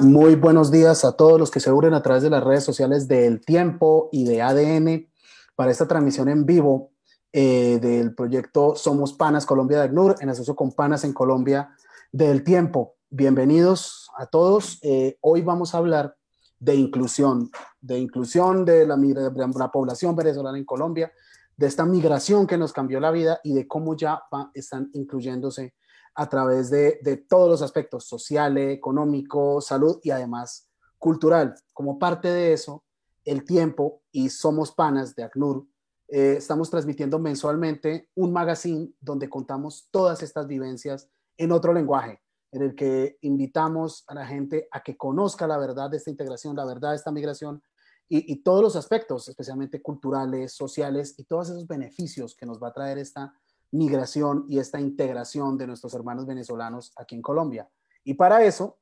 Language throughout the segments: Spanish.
Muy buenos días a todos los que se unen a través de las redes sociales del Tiempo y de ADN para esta transmisión en vivo eh, del proyecto Somos Panas Colombia de ACNUR en asocio con Panas en Colombia del Tiempo. Bienvenidos a todos. Eh, hoy vamos a hablar de inclusión, de inclusión de la, la población venezolana en Colombia, de esta migración que nos cambió la vida y de cómo ya están incluyéndose a través de, todos los aspectos, sociales económicos salud y además cultural. Como parte de eso, el tiempo y Somos Panas de ACNUR, eh, estamos transmitiendo mensualmente un magazine donde contamos todas estas vivencias en otro lenguaje, en el que invitamos a la gente a que conozca la verdad de esta integración, la verdad de esta migración y todos los aspectos, especialmente culturales, sociales y todos esos beneficios que nos va a traer esta migración y esta integración de nuestros hermanos venezolanos aquí en Colombia. Y para eso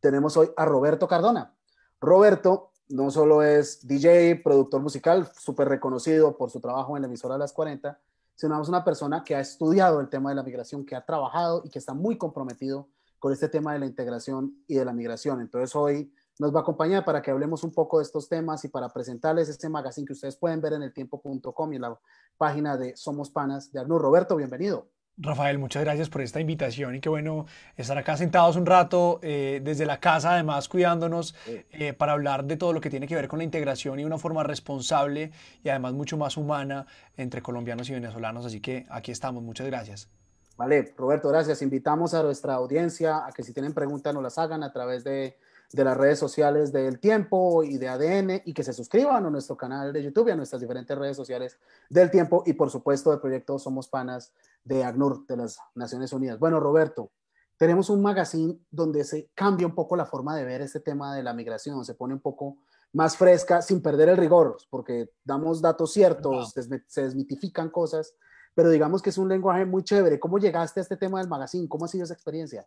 tenemos hoy a Roberto Cardona. Roberto no solo es DJ, productor musical, súper reconocido por su trabajo en la emisora de las 40, sino es una persona que ha estudiado el tema de la migración, que ha trabajado y que está muy comprometido con este tema de la integración y de la migración. Entonces hoy nos va a acompañar para que hablemos un poco de estos temas y para presentarles este magazine que ustedes pueden ver en el tiempo.com y en la página de Somos Panas de Arnur. Roberto, bienvenido. Rafael, muchas gracias por esta invitación y qué bueno estar acá sentados un rato eh, desde la casa, además cuidándonos eh, para hablar de todo lo que tiene que ver con la integración y una forma responsable y además mucho más humana entre colombianos y venezolanos. Así que aquí estamos, muchas gracias. Vale, Roberto, gracias. Invitamos a nuestra audiencia a que si tienen preguntas nos las hagan a través de de las redes sociales del tiempo y de ADN y que se suscriban a nuestro canal de YouTube y a nuestras diferentes redes sociales del tiempo y por supuesto del proyecto Somos Panas de ACNUR de las Naciones Unidas. Bueno, Roberto, tenemos un magazine donde se cambia un poco la forma de ver este tema de la migración, se pone un poco más fresca sin perder el rigor, porque damos datos ciertos, se desmitifican cosas, pero digamos que es un lenguaje muy chévere. ¿Cómo llegaste a este tema del magazine? ¿Cómo ha sido esa experiencia?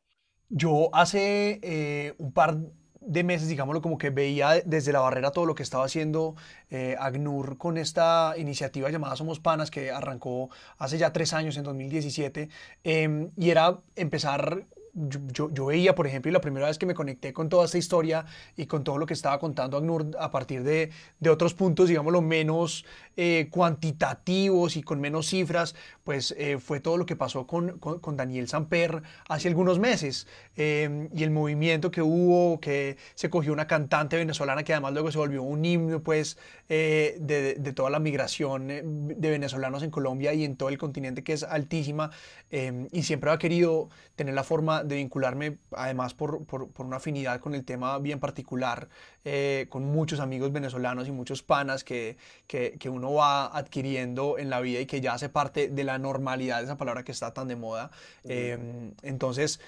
Yo hace eh, un par de meses, digámoslo, como que veía desde la barrera todo lo que estaba haciendo eh, Agnur con esta iniciativa llamada Somos Panas, que arrancó hace ya tres años, en 2017, em, y era empezar yo, veía, por ejemplo, y la primera vez que me conecté con toda esta historia y con todo lo que estaba contando Agnur a partir de, otros puntos, digámoslo, menos eh, cuantitativos y con menos cifras, pues eh, fue todo lo que pasó con, Daniel Samper hace algunos meses em, y el movimiento que hubo, que se cogió una cantante venezolana que además luego se volvió un himno, pues, eh, de, de, toda la migración de venezolanos en Colombia y en todo el continente, que es altísima em, y siempre ha querido tener la forma de vincularme, además por, por, por, una afinidad con el tema bien particular, eh, con muchos amigos venezolanos y muchos panas que, que, que, uno va adquiriendo en la vida y que ya hace parte de la normalidad, esa palabra que está tan de moda. Eh, entonces,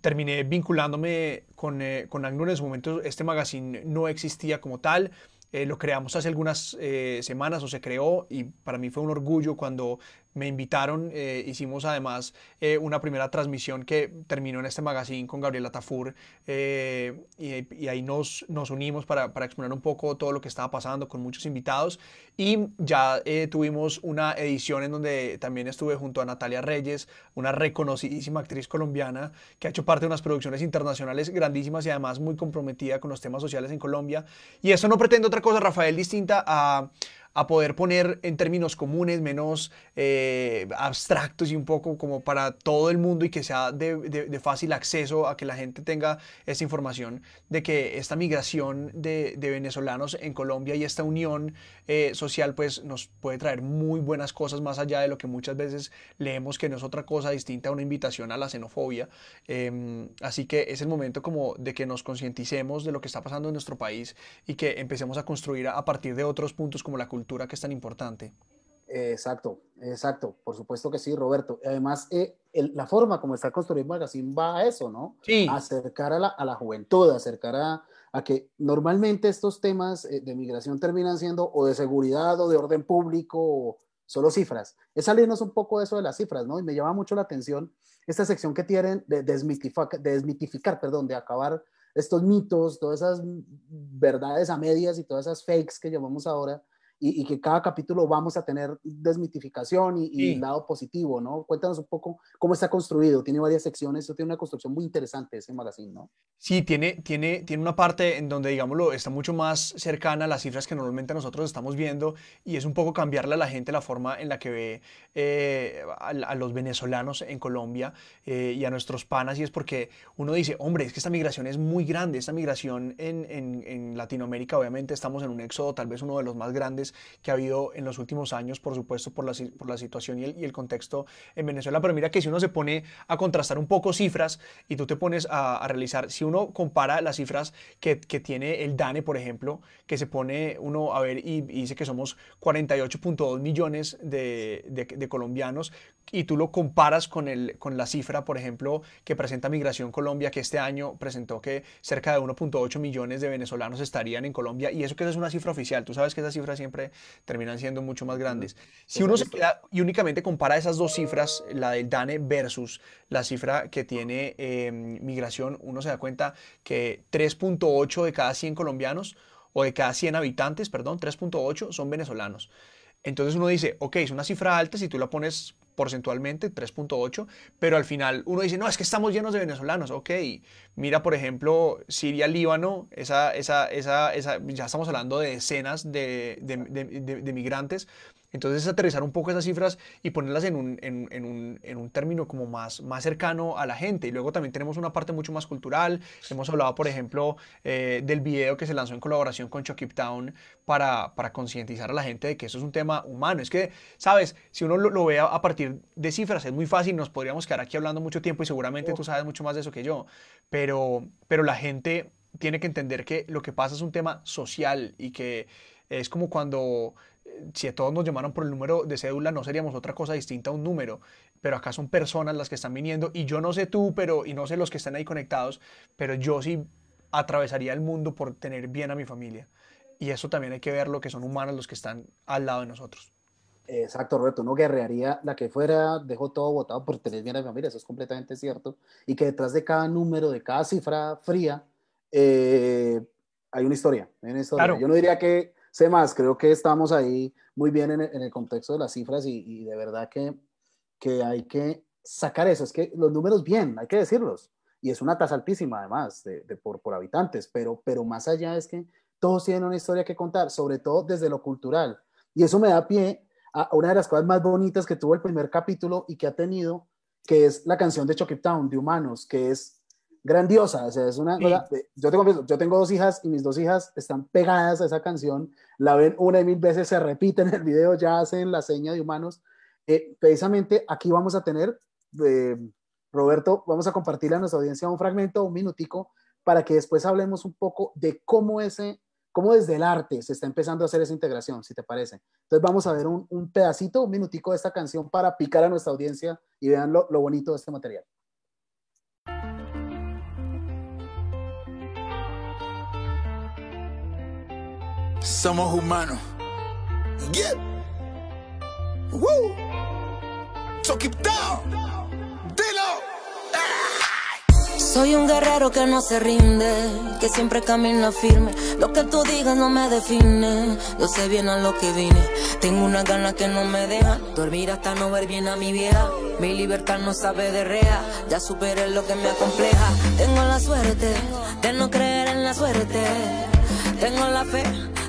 terminé vinculándome con, eh, con En su momento este magazine no existía como tal. Eh, lo creamos hace algunas semanas o se creó y para mí fue un orgullo cuando me invitaron, eh, hicimos además eh, una primera transmisión que terminó en este magazine con Gabriela Tafur eh, y, y, ahí nos, nos unimos para, para, un poco todo lo que estaba pasando con muchos invitados y ya tuvimos una edición en donde también estuve junto a Natalia Reyes, una reconocidísima actriz colombiana que ha hecho parte de unas producciones internacionales grandísimas y además muy comprometida con los temas sociales en Colombia y eso no pretende otra cosa, Rafael, distinta a a poder poner en términos comunes, menos eh, abstractos y un poco como para todo el mundo y que sea de, fácil acceso a que la gente tenga esa información de que esta migración de, venezolanos en Colombia y esta unión eh, social pues nos puede traer muy buenas cosas más allá de lo que muchas veces leemos que no es otra cosa distinta a una invitación a la xenofobia. Em, así que es el momento como de que nos concienticemos de lo que está pasando en nuestro país y que empecemos a construir a, a partir de otros puntos como la cultura que es tan importante. Exacto, exacto, por supuesto que sí, Roberto. Además, eh, la forma como está construido el magazine va a eso, ¿no? Sí. Acercar a la, a la juventud, acercar a, que normalmente estos temas eh, de migración terminan siendo o de seguridad o de orden público o solo cifras. Es salirnos un poco de eso de las cifras, ¿no? Y me llama mucho la atención esta sección que tienen de, desmitificar, de desmitificar perdón, de acabar estos mitos, todas esas verdades a medias y todas esas fakes que llamamos ahora y, que cada capítulo vamos a tener desmitificación y, lado positivo, ¿no? Cuéntanos un poco cómo está construido, tiene varias secciones, tiene una construcción muy interesante ese magazine, ¿no? Sí, tiene, tiene, tiene una parte en donde, digámoslo, está mucho más cercana a las cifras que normalmente nosotros estamos viendo y es un poco cambiarle a la gente la forma en la que ve eh, a, los venezolanos en Colombia eh, y a nuestros panas y es porque uno dice, hombre, es que esta migración es muy grande, esta migración en Latinoamérica obviamente estamos en un éxodo tal vez uno de los más grandes que ha habido en los últimos años, por supuesto, por la, por la situación y el, contexto en Venezuela. Pero mira que si uno se pone a contrastar un poco cifras y tú te pones a, realizar, si uno compara las cifras que, tiene el DANE, por ejemplo, que se pone uno a ver y, dice que somos 48.2 millones de, de colombianos y tú lo comparas con, el, con la cifra, por ejemplo, que presenta Migración Colombia, que este año presentó que cerca de 1.8 millones de venezolanos estarían en Colombia, y eso que es una cifra oficial, tú sabes que esas cifras siempre terminan siendo mucho más grandes. Si uno se queda y únicamente compara esas dos cifras, la del DANE versus la cifra que tiene em, Migración, uno se da cuenta que 3.8 de cada 100 colombianos, o de cada 100 habitantes, perdón, 3.8 son venezolanos. Entonces uno dice, ok, es una cifra alta si tú la pones porcentualmente, 3.8, pero al final uno dice, no, es que estamos llenos de venezolanos, ok, mira por ejemplo Siria, Líbano, esa, esa, esa, esa ya estamos hablando de decenas de, de, de, de migrantes, entonces, aterrizar un poco esas cifras y ponerlas en un, en, en un, en un término como más, más cercano a la gente. Y luego también tenemos una parte mucho más cultural. Hemos hablado, por ejemplo, eh, del video que se lanzó en colaboración con Chucky Town para, para concientizar a la gente de que eso es un tema humano. Es que, sabes, si uno lo, lo ve a, partir de cifras, es muy fácil, nos podríamos quedar aquí hablando mucho tiempo y seguramente tú sabes mucho más de eso que yo. Pero, pero la gente tiene que entender que lo que pasa es un tema social y que es como cuando si a todos nos llamaron por el número de cédula, no seríamos otra cosa distinta a un número, pero acá son personas las que están viniendo y yo no sé tú, pero y no sé los que están ahí conectados, pero yo sí atravesaría el mundo por tener bien a mi familia. Y eso también hay que verlo, que son humanos los que están al lado de nosotros. Exacto, Roberto, no guerrearía la que fuera, dejó todo votado por tener bien a mi familia, eso es completamente cierto. Y que detrás de cada número, de cada cifra fría, eh, hay una historia. Hay una historia. Claro. Yo no diría que sé más, creo que estamos ahí muy bien en el, contexto de las cifras y, de verdad que, que, hay que sacar eso. Es que los números bien, hay que decirlos. Y es una tasa altísima además de, por, habitantes, pero, pero más allá es que todos tienen una historia que contar, sobre todo desde lo cultural. Y eso me da pie a una de las cosas más bonitas que tuvo el primer capítulo y que ha tenido, que es la canción de Choquip Town, de Humanos, que es grandiosa, o sea, es una yo te yo tengo dos hijas y mis dos hijas están pegadas a esa canción, la ven una y mil veces, se repite en el video, ya hacen la seña de humanos. Eh, precisamente aquí vamos a tener, eh, Roberto, vamos a compartir a nuestra audiencia un fragmento, un minutico, para que después hablemos un poco de cómo ese, cómo desde el arte se está empezando a hacer esa integración, si te parece. Entonces vamos a ver un, pedacito, un minutico de esta canción para picar a nuestra audiencia y vean lo bonito de este material. Somos humanos. down. Dilo. Soy un guerrero que no se rinde, que siempre camina firme. Lo que tú digas no me define, yo sé bien a lo que vine. Tengo una gana que no me deja dormir hasta no ver bien a mi vieja. Mi libertad no sabe de rea, ya superé lo que me acompleja. Tengo la suerte de no creer en la suerte. Tengo la fe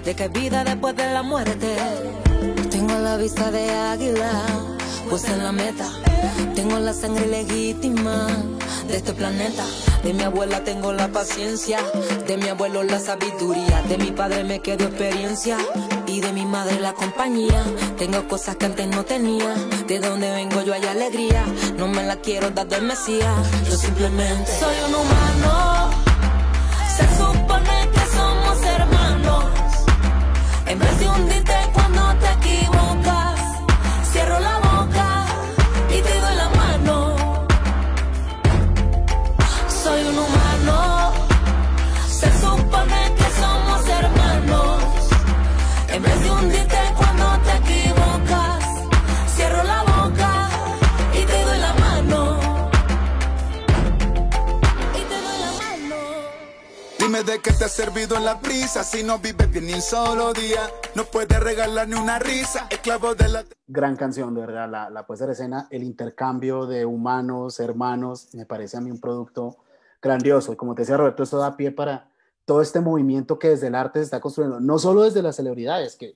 de que vida después de la muerte. Tengo la vista de águila, pues en la meta. Tengo la sangre legítima de este planeta. De mi abuela tengo la paciencia, de mi abuelo la sabiduría, de mi padre me quedo experiencia y de mi madre la compañía. Tengo cosas que antes no tenía, de donde vengo yo hay alegría, no me la quiero dar de mesía. Yo simplemente soy un humano. de que te ha servido en la brisa si no vives bien ni un solo día. No puedes regalar ni una risa, esclavo de la... Gran canción, de verdad, la, puesta de escena, el intercambio de humanos, hermanos, me parece a mí un producto grandioso. Y como te decía Roberto, esto da pie para todo este movimiento que desde el arte se está construyendo, no solo desde las celebridades, que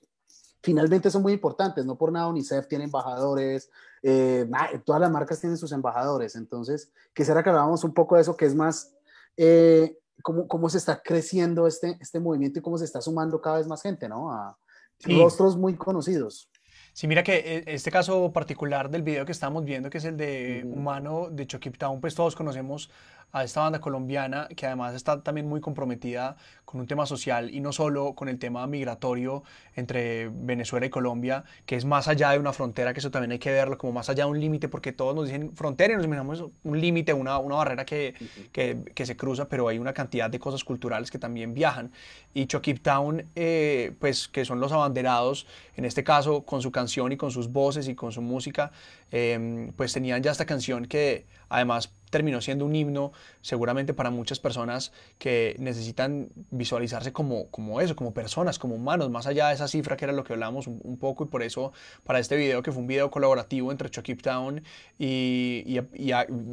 finalmente son muy importantes, no por nada UNICEF tiene embajadores, eh, todas las marcas tienen sus embajadores, entonces quisiera que hablábamos un poco de eso, que es más eh, cómo, se está creciendo este, este movimiento y cómo se está sumando cada vez más gente, ¿no? A rostros muy conocidos. Sí, mira que eh, este caso particular del video que estamos viendo, que es el de Humano de choquita pues todos conocemos a esta banda colombiana que además está también muy comprometida con un tema social y no solo con el tema migratorio entre Venezuela y Colombia, que es más allá de una frontera, que eso también hay que verlo como más allá de un límite, porque todos nos dicen frontera y nos imaginamos un límite, una, barrera que, se cruza, pero hay una cantidad de cosas culturales que también viajan. Y Chokip Town, eh, pues que son los abanderados, en este caso con su canción y con sus voces y con su música, Em, pues tenían ya esta canción que además terminó siendo un himno seguramente para muchas personas que necesitan visualizarse como, como eso, como personas, como humanos, más allá de esa cifra que era lo que hablamos un, poco y por eso para este video que fue un video colaborativo entre Chucky Town y,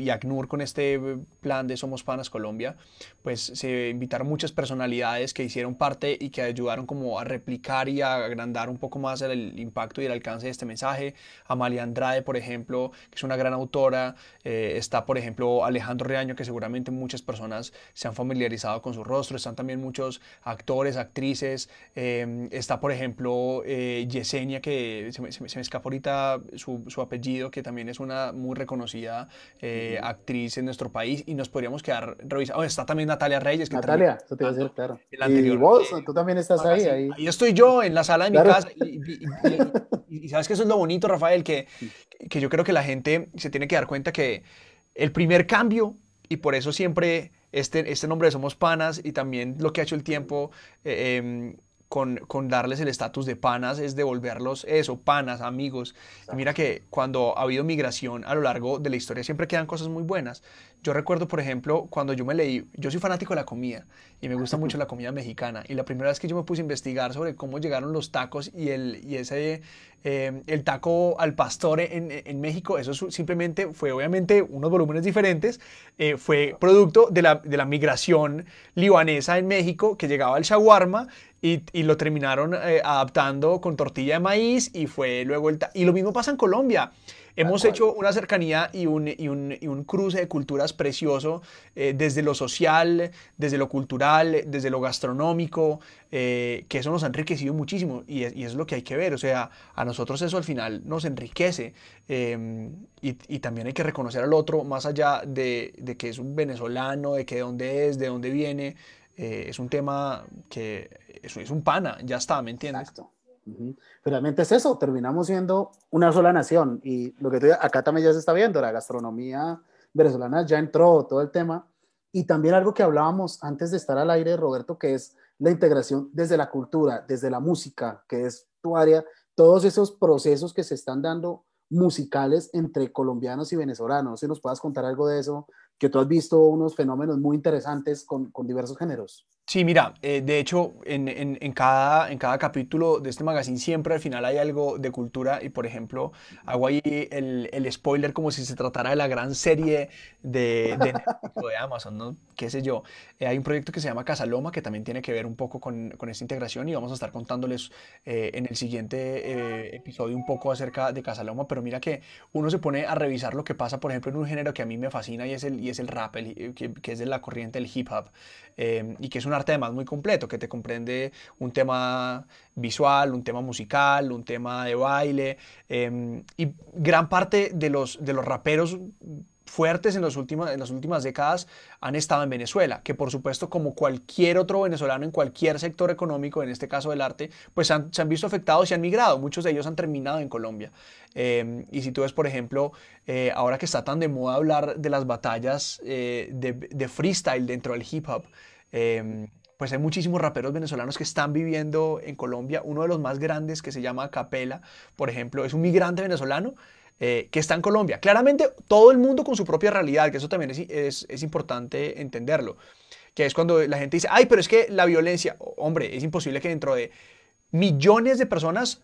ACNUR con este plan de Somos Panas Colombia, pues se invitaron muchas personalidades que hicieron parte y que ayudaron como a replicar y a agrandar un poco más el, el impacto y el alcance de este mensaje. Amalia Andrade, por ejemplo, ejemplo, que es una gran autora. está, por ejemplo, Alejandro Reaño, que seguramente muchas personas se han familiarizado con su rostro. Están también muchos actores, actrices. está, por ejemplo, Yesenia, que se me, escapa ahorita su, su apellido, que también es una muy reconocida actriz en nuestro país y nos podríamos quedar revisando. está también Natalia Reyes. Que Natalia, también, eso te decir, claro. y vos, tú también estás ahí, ahí, estoy yo en la sala de mi casa y, sabes que eso es lo bonito, Rafael, que, que yo creo que la gente se tiene que dar cuenta que el primer cambio, y por eso siempre este, este nombre de Somos Panas y también lo que ha hecho el tiempo, eh, em, con, darles el estatus de panas es devolverlos eso, panas, amigos. mira que cuando ha habido migración a lo largo de la historia siempre quedan cosas muy buenas. Yo recuerdo, por ejemplo, cuando yo me leí, yo soy fanático de la comida y me gusta mucho la comida mexicana. Y la primera vez que yo me puse a investigar sobre cómo llegaron los tacos y, el, y ese, eh, el taco al pastor en, México, eso simplemente fue obviamente unos volúmenes diferentes, eh, fue producto de la, de la migración libanesa en México que llegaba al shawarma y, lo terminaron eh, adaptando con tortilla de maíz y fue luego el... Y lo mismo pasa en Colombia. Hemos hecho una cercanía y un, y un, y un cruce de culturas precioso eh, desde lo social, desde lo cultural, desde lo gastronómico, eh, que eso nos ha enriquecido muchísimo y es, es lo que hay que ver. O sea, a nosotros eso al final nos enriquece em, y, también hay que reconocer al otro más allá de, de que es un venezolano, de que de dónde es, de dónde viene. Eh, es un tema que es, es, un pana, ya está, ¿me entiendes? Exacto. realmente es eso, terminamos siendo una sola nación y lo que estoy, acá también ya se está viendo, la gastronomía venezolana ya entró todo el tema y también algo que hablábamos antes de estar al aire, Roberto, que es la integración desde la cultura, desde la música, que es tu área, todos esos procesos que se están dando musicales entre colombianos y venezolanos, si nos puedas contar algo de eso, que tú has visto unos fenómenos muy interesantes con, con diversos géneros. Sí, mira, eh, de hecho, en, cada, en cada capítulo de este magazine siempre al final hay algo de cultura y, por ejemplo, hago ahí el, spoiler como si se tratara de la gran serie de, Amazon, ¿no? qué sé yo. Eh, hay un proyecto que se llama Casaloma que también tiene que ver un poco con, con esta integración y vamos a estar contándoles eh, en el siguiente episodio un poco acerca de Casaloma, pero mira que uno se pone a revisar lo que pasa, por ejemplo, en un género que a mí me fascina y es el, y es el rap, que, que, es de la corriente del hip hop y que es una arte además muy completo, que te comprende un tema visual, un tema musical, un tema de baile. Em, y gran parte de los, de los raperos fuertes en, los últimos, en las últimas décadas han estado en Venezuela, que por supuesto como cualquier otro venezolano en cualquier sector económico, en este caso del arte, pues se han visto afectados y han migrado, muchos de ellos han terminado en Colombia. Em, y si tú ves, por ejemplo, eh, ahora que está tan de moda hablar de las batallas eh, de, de freestyle dentro del hip hop, Em, pues hay muchísimos raperos venezolanos que están viviendo en Colombia. Uno de los más grandes que se llama Capela, por ejemplo, es un migrante venezolano eh, que está en Colombia. Claramente todo el mundo con su propia realidad, que eso también es, es importante entenderlo. Que es cuando la gente dice, ay, pero es que la violencia, hombre, es imposible que dentro de millones de personas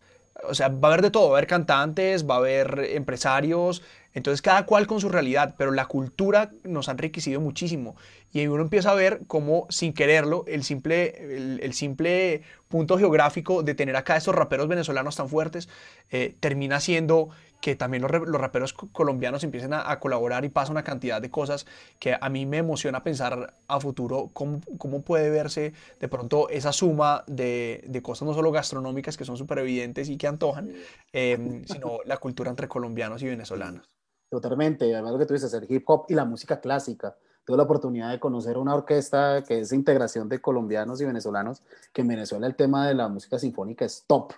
o sea, va a haber de todo, va a haber cantantes, va a haber empresarios, entonces cada cual con su realidad, pero la cultura nos ha enriquecido muchísimo y uno empieza a ver cómo sin quererlo el simple, el, simple punto geográfico de tener acá estos raperos venezolanos tan fuertes eh, termina siendo que también los, raperos colombianos empiecen a, colaborar y pasa una cantidad de cosas que a mí me emociona pensar a futuro cómo, puede verse de pronto esa suma de, cosas no solo gastronómicas que son súper evidentes y que antojan, eh, sino la cultura entre colombianos y venezolanos totalmente, además lo que tú dices, el hip hop y la música clásica. Tuve la oportunidad de conocer una orquesta que es integración de colombianos y venezolanos, que en Venezuela el tema de la música sinfónica es top.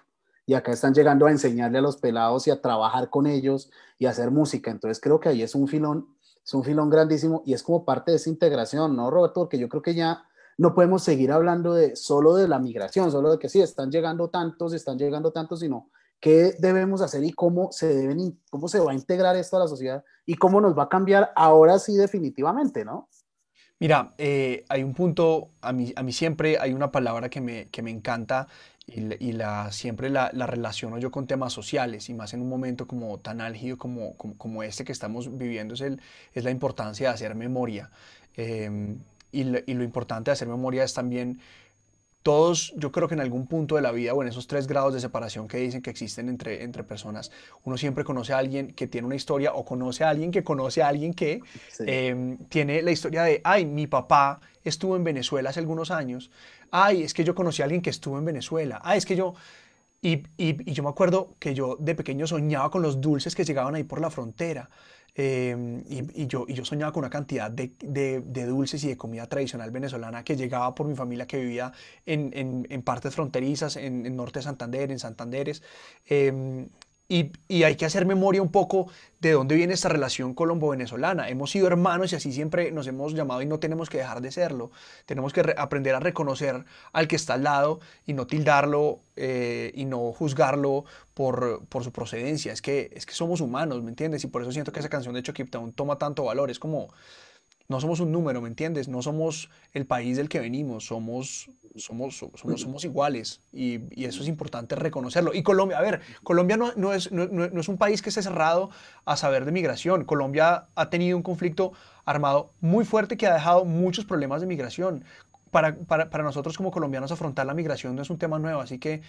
Y acá están llegando a enseñarle a los pelados y a trabajar con ellos y a hacer música. Entonces creo que ahí es un filón, es un filón grandísimo y es como parte de esa integración, ¿no, Roberto? Porque yo creo que ya no podemos seguir hablando de solo de la migración, solo de que sí, están llegando tantos, están llegando tantos, sino qué debemos hacer y cómo se, deben, cómo se va a integrar esto a la sociedad y cómo nos va a cambiar ahora sí definitivamente, ¿no? Mira, eh, hay un punto, a mí, a mí siempre hay una palabra que me, que me encanta y, siempre la, la, relaciono yo con temas sociales y más en un momento como tan álgido como, como, este que estamos viviendo es, el, es la importancia de hacer memoria. Em, y, y, lo, importante de hacer memoria es también todos, yo creo que en algún punto de la vida o en esos tres grados de separación que dicen que existen entre, entre personas, uno siempre conoce a alguien que tiene una historia o conoce a alguien que conoce a alguien que em, tiene la historia de, ay, mi papá estuvo en Venezuela hace algunos años, ay, es que yo conocí a alguien que estuvo en Venezuela, ay, es que yo, y, yo me acuerdo que yo de pequeño soñaba con los dulces que llegaban ahí por la frontera. Em, y, yo, yo soñaba con una cantidad de, dulces y de comida tradicional venezolana que llegaba por mi familia que vivía en, partes fronterizas, en, norte de Santander, en Santanderes. Em, y, hay que hacer memoria un poco de dónde viene esta relación colombo-venezolana. Hemos sido hermanos y así siempre nos hemos llamado y no tenemos que dejar de serlo. Tenemos que aprender a reconocer al que está al lado y no tildarlo eh, y no juzgarlo por, su procedencia. Es que, es que somos humanos, ¿me entiendes? Y por eso siento que esa canción de Chokiptown toma tanto valor. Es como no somos un número, ¿me entiendes? No somos el país del que venimos, somos, somos, somos, iguales y, eso es importante reconocerlo. Y Colombia, a ver, Colombia no, es, no, es un país que ha cerrado a saber de migración. Colombia ha tenido un conflicto armado muy fuerte que ha dejado muchos problemas de migración. Para, para, nosotros como colombianos afrontar la migración no es un tema nuevo, así que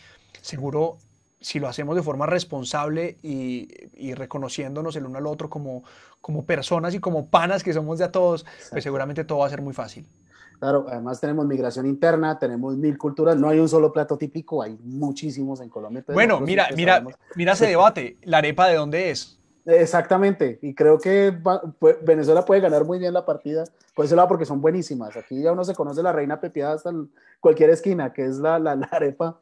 seguro si lo hacemos de forma responsable y, reconociéndonos el uno al otro como, como personas y como panas que somos de a todos, pues seguramente todo va a ser muy fácil. Claro, además tenemos migración interna, tenemos mil culturas, no hay un solo plato típico, hay muchísimos en Colombia. Bueno, mira, mira, mira ese debate, la arepa de dónde es. Exactamente, y creo que Venezuela puede ganar muy bien la partida, por ese lado porque son buenísimas. Aquí ya uno se conoce la reina pepiada hasta cualquier esquina, que es la, la, la arepa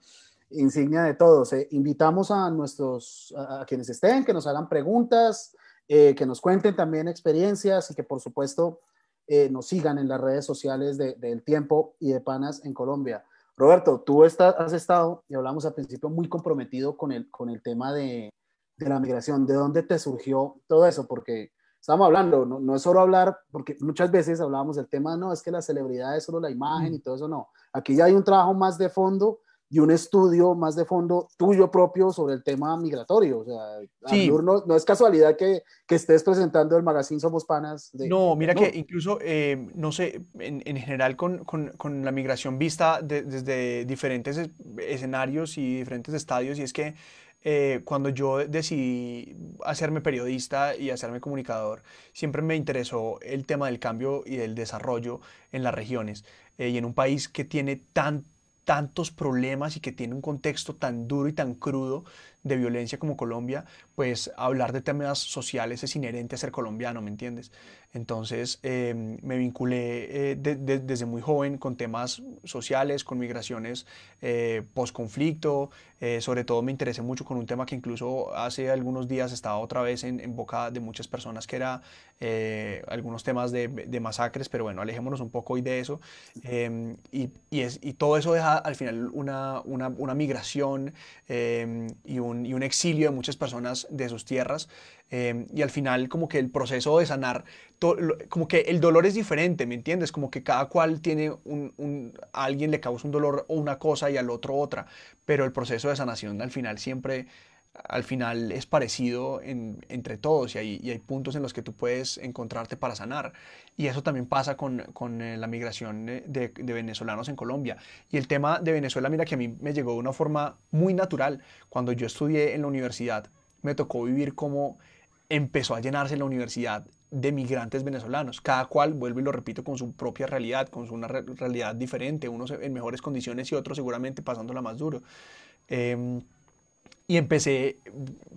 insignia de todos. Eh. invitamos a nuestros, a, quienes estén, que nos hagan preguntas, eh, que nos cuenten también experiencias y que por supuesto eh, nos sigan en las redes sociales del de, Tiempo y de Panas en Colombia. Roberto, tú estás, has estado, y hablamos al principio, muy comprometido con el, con el tema de, de la migración. ¿De dónde te surgió todo eso? Porque estamos hablando, no, no, es solo hablar, porque muchas veces hablábamos del tema, no, es que la celebridad es solo la imagen mm. y todo eso, no. Aquí ya hay un trabajo más de fondo y un estudio más de fondo tuyo propio sobre el tema migratorio. O sea, no, no, es casualidad que, que, estés presentando el magazine Somos Panas. De, no, mira que incluso, eh, no sé, en, en general con, con, con, la migración vista desde diferentes escenarios y diferentes estadios, y es que eh, cuando yo decidí hacerme periodista y hacerme comunicador, siempre me interesó el tema del cambio y del desarrollo en las regiones eh, y en un país que tiene tanto tantos problemas y que tiene un contexto tan duro y tan crudo de violencia como Colombia, pues hablar de temas sociales es inherente a ser colombiano, ¿me entiendes? Entonces em, me vinculé eh, desde muy joven con temas sociales, con migraciones eh, post-conflicto. Eh, sobre todo me interesé mucho con un tema que incluso hace algunos días estaba otra vez en, boca de muchas personas, que era algunos temas de, masacres, pero bueno, alejémonos un poco hoy de eso. Em, y, todo eso deja al final una, migración em, y un, y un exilio de muchas personas de sus tierras. Em, y al final como que el proceso de sanar, como que el dolor es diferente, ¿me entiendes? Como que cada cual tiene un, a alguien le causa un dolor o una cosa y al otro otra, pero el proceso de sanación al final siempre, al final es parecido entre todos y hay, hay, puntos en los que tú puedes encontrarte para sanar. Y eso también pasa con, con eh, la migración de, de venezolanos en Colombia. Y el tema de Venezuela, mira que a mí me llegó de una forma muy natural. Cuando yo estudié en la universidad, me tocó vivir como empezó a llenarse la universidad de migrantes venezolanos, cada cual, vuelvo y lo repito, con su propia realidad, con una realidad diferente, unos en mejores condiciones y otros seguramente pasándola más duro. Em, y empecé,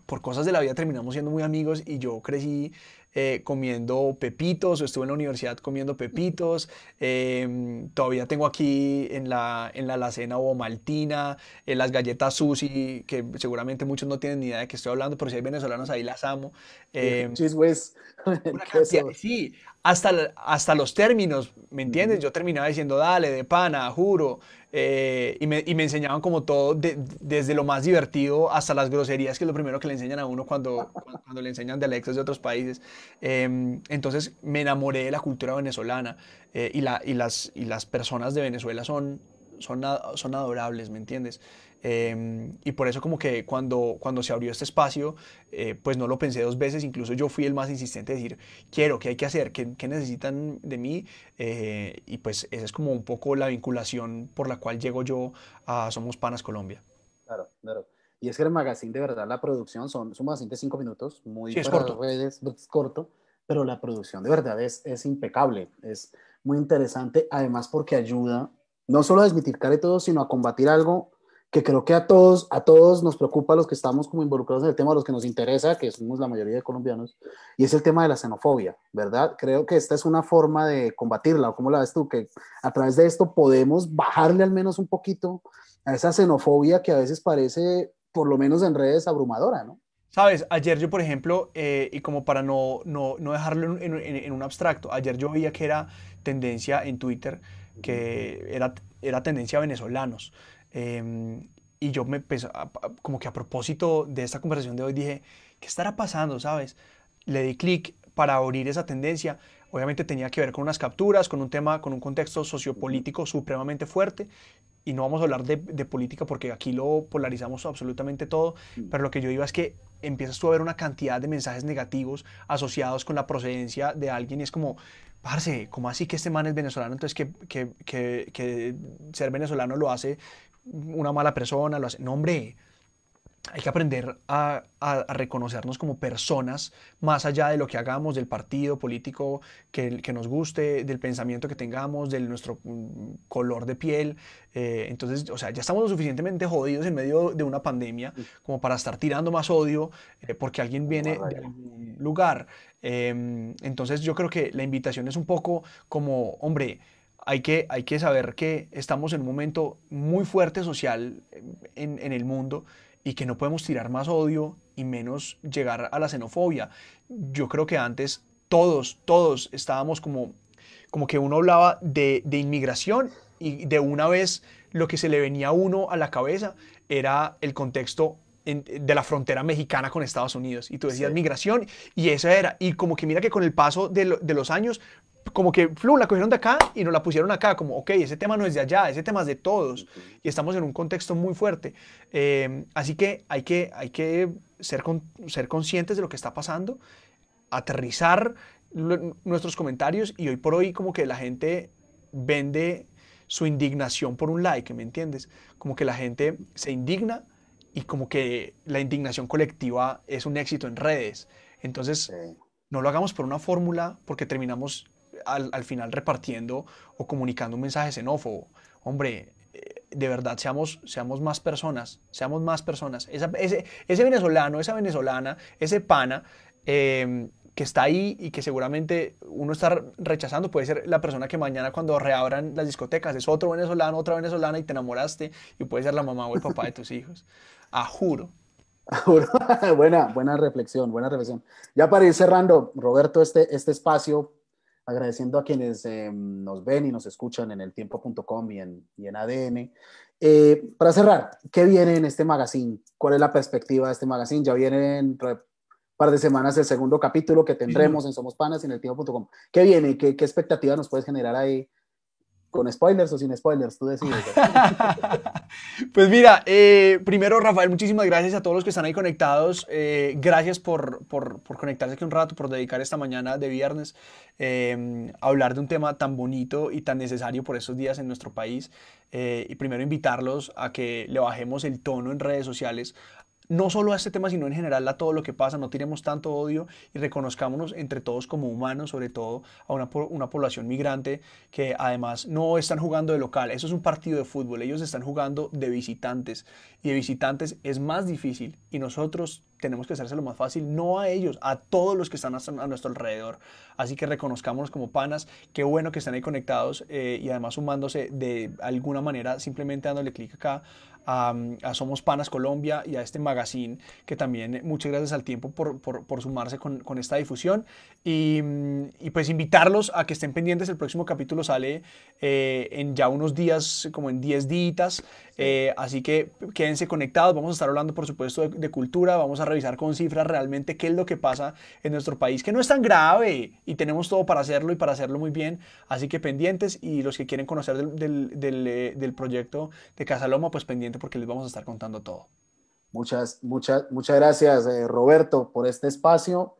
por cosas de la vida terminamos siendo muy amigos y yo crecí eh, comiendo pepitos, estuve en la universidad comiendo pepitos, em, todavía tengo aquí en la, en la alacena o maltina, eh, las galletas sushi, que seguramente muchos no tienen ni idea de qué estoy hablando, pero si hay venezolanos ahí las amo. Cheese em, pues, sí, hasta, hasta los términos, ¿me entiendes? Yo terminaba diciendo, dale, de pana, juro. Eh, y, me, y, me, enseñaban como todo, desde lo más divertido hasta las groserías, que es lo primero que le enseñan a uno cuando, cuando, le enseñan dialectos de otros países. Em, entonces me enamoré de la cultura venezolana eh, y, la, y, las, y las personas de Venezuela son, son, son adorables, ¿me entiendes? Em, y por eso como que cuando, cuando se abrió este espacio, eh, pues no lo pensé dos veces, incluso yo fui el más insistente de decir, quiero, ¿qué hay que hacer? ¿Qué, qué necesitan de mí? Eh, y pues esa es como un poco la vinculación por la cual llego yo a Somos Panas Colombia. Claro, claro. Y es que el magazine, de verdad, la producción son, es un magazine de cinco minutos, muy es corto. corto, pero la producción de verdad es, es impecable, es muy interesante, además porque ayuda no solo a desmitificar y todo, sino a combatir algo que creo que a todos, a todos nos preocupa los que estamos como involucrados en el tema, a los que nos interesa, que somos la mayoría de colombianos, y es el tema de la xenofobia, ¿verdad? Creo que esta es una forma de combatirla, ¿o cómo la ves tú? Que a través de esto podemos bajarle al menos un poquito a esa xenofobia que a veces parece, por lo menos en redes, abrumadora, ¿no? Sabes, ayer yo, por ejemplo, eh, y como para no, no, no dejarlo en, un abstracto, ayer yo veía que era tendencia en Twitter, que era, era tendencia venezolanos. Em, y yo me como que a propósito de esta conversación de hoy, dije, ¿qué estará pasando? ¿Sabes? Le di clic para abrir esa tendencia. Obviamente tenía que ver con unas capturas, con un tema, con un contexto sociopolítico supremamente fuerte. Y no vamos a hablar de, política porque aquí lo polarizamos absolutamente todo. Mm. Pero lo que yo digo es que empiezas tú a ver una cantidad de mensajes negativos asociados con la procedencia de alguien y es como, parce, ¿cómo así que este man es venezolano? Entonces que, que, que, que ser venezolano lo hace una mala persona, lo hace. No, hombre, hay que aprender a, reconocernos como personas más allá de lo que hagamos, del partido político que, que nos guste, del pensamiento que tengamos, de nuestro mm, color de piel. Eh, entonces, o sea, ya estamos lo suficientemente jodidos en medio de una pandemia como para estar tirando más odio eh, porque alguien viene de algún lugar. Em, entonces, yo creo que la invitación es un poco como, hombre, hay que, hay que saber que estamos en un momento muy fuerte social en, el mundo y que no podemos tirar más odio y menos llegar a la xenofobia. Yo creo que antes todos, todos estábamos como, como que uno hablaba de, inmigración y de una vez lo que se le venía a uno a la cabeza era el contexto de la frontera mexicana con Estados Unidos. Y tú decías migración, y esa era. Y como que mira que con el paso de, de, los años, como que flu, la cogieron de acá y nos la pusieron acá, como, ok, ese tema no es de allá, ese tema es de todos y estamos en un contexto muy fuerte. Em, así que hay que, hay que ser, ser conscientes de lo que está pasando, aterrizar nuestros comentarios y hoy por hoy como que la gente vende su indignación por un like, ¿me entiendes? Como que la gente se indigna y como que la indignación colectiva es un éxito en redes. Entonces, no lo hagamos por una fórmula porque terminamos al, final repartiendo o comunicando un mensaje xenófobo. Hombre, eh, de verdad seamos, seamos más personas, seamos más personas. ese, venezolano, esa venezolana, ese pana em, que está ahí y que seguramente uno está rechazando, puede ser la persona que mañana cuando reabran las discotecas es otro venezolano, otra venezolana y te enamoraste y puede ser la mamá o el papá de tus hijos. A juro. buena, buena reflexión, buena reflexión. Ya para ir cerrando, Roberto, este, este espacio agradeciendo a quienes eh, nos ven y nos escuchan en el tiempo.com y en, y en ADN. Eh, para cerrar, ¿qué viene en este magazine? ¿Cuál es la perspectiva de este magazine? Ya viene en un par de semanas el segundo capítulo que tendremos en Somos Panas y en el tiempo.com. ¿Qué viene? ¿Qué, ¿Qué expectativa nos puedes generar ahí ¿Con spoilers o sin spoilers? Tú decides. pues mira, eh, primero Rafael, muchísimas gracias a todos los que están ahí conectados. Eh, gracias por, conectarse aquí un rato, por dedicar esta mañana de viernes em, a hablar de un tema tan bonito y tan necesario por estos días en nuestro país. Eh, y primero invitarlos a que le bajemos el tono en redes sociales no solo a este tema, sino en general a todo lo que pasa, no tiremos tanto odio y reconozcámonos entre todos como humanos, sobre todo a una, población migrante que además no están jugando de local, eso es un partido de fútbol, ellos están jugando de visitantes y de visitantes es más difícil y nosotros tenemos que hacerse lo más fácil, no a ellos, a todos los que están a nuestro alrededor. Así que reconozcámonos como panas, qué bueno que están ahí conectados eh, y además sumándose de alguna manera, simplemente dándole clic acá a, Somos Panas Colombia y a este magazine, que también eh, muchas gracias al tiempo por, sumarse con, esta difusión. Mm, y, pues invitarlos a que estén pendientes, el próximo capítulo sale eh, en ya unos días, como en 10 días, eh, así que quédense conectados, vamos a estar hablando por supuesto de, cultura, vamos a revisar con cifras realmente qué es lo que pasa en nuestro país, que no es tan grave y tenemos todo para hacerlo y para hacerlo muy bien, así que pendientes y los que quieren conocer del, eh, proyecto de Casa Loma, pues pendiente porque les vamos a estar contando todo. Muchas, muchas, muchas gracias eh, Roberto por este espacio.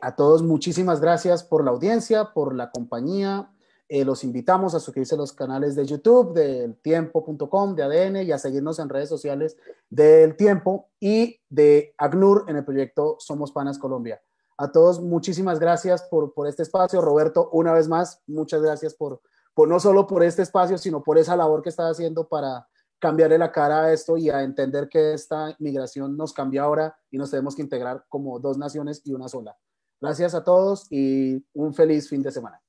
a todos muchísimas gracias por la audiencia, por la compañía. Eh, los invitamos a suscribirse a los canales de YouTube del tiempo.com, de ADN y a seguirnos en redes sociales del tiempo y de ACNUR en el proyecto Somos Panas Colombia. A todos, muchísimas gracias por, este espacio. Roberto, una vez más, muchas gracias por, por no solo por este espacio, sino por esa labor que estás haciendo para cambiarle la cara a esto y a entender que esta migración nos cambia ahora y nos tenemos que integrar como dos naciones y una sola. Gracias a todos y un feliz fin de semana.